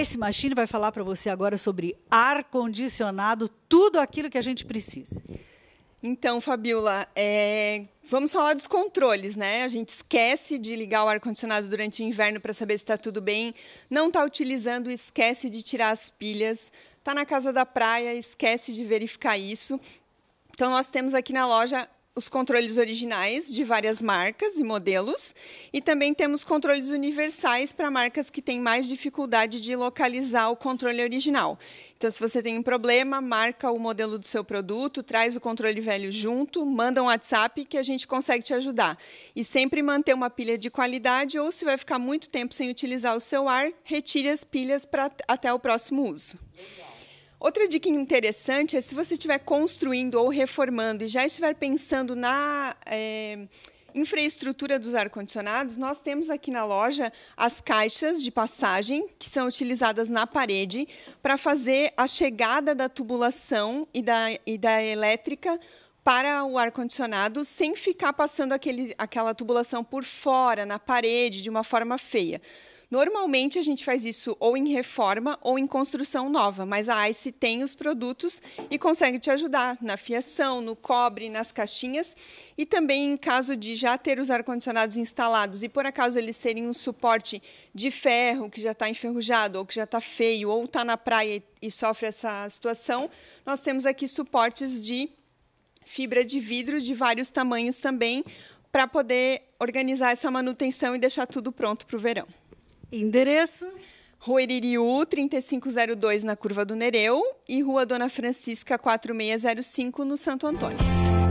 Ice Machine vai falar para você agora sobre ar condicionado, tudo aquilo que a gente precisa. Então, Fabiola, é... vamos falar dos controles, né? A gente esquece de ligar o ar-condicionado durante o inverno para saber se está tudo bem, não está utilizando, esquece de tirar as pilhas, está na casa da praia, esquece de verificar isso. Então, nós temos aqui na loja os controles originais de várias marcas e modelos, e também temos controles universais para marcas que têm mais dificuldade de localizar o controle original. Então, se você tem um problema, marca o modelo do seu produto, traz o controle velho junto, manda um WhatsApp que a gente consegue te ajudar. E sempre manter uma pilha de qualidade, ou se vai ficar muito tempo sem utilizar o seu ar, retire as pilhas para até o próximo uso. Legal. Outra dica interessante é se você estiver construindo ou reformando e já estiver pensando na. É, infraestrutura dos ar-condicionados, nós temos aqui na loja as caixas de passagem que são utilizadas na parede para fazer a chegada da tubulação e da, e da elétrica para o ar-condicionado sem ficar passando aquele, aquela tubulação por fora, na parede, de uma forma feia. Normalmente a gente faz isso ou em reforma ou em construção nova, mas a ICE tem os produtos e consegue te ajudar na fiação, no cobre, nas caixinhas e também em caso de já ter os ar-condicionados instalados e por acaso eles serem um suporte de ferro que já está enferrujado ou que já está feio ou está na praia e sofre essa situação, nós temos aqui suportes de fibra de vidro de vários tamanhos também para poder organizar essa manutenção e deixar tudo pronto para o verão. Endereço. Rua Iririú, 3502, na Curva do Nereu, e Rua Dona Francisca, 4605, no Santo Antônio.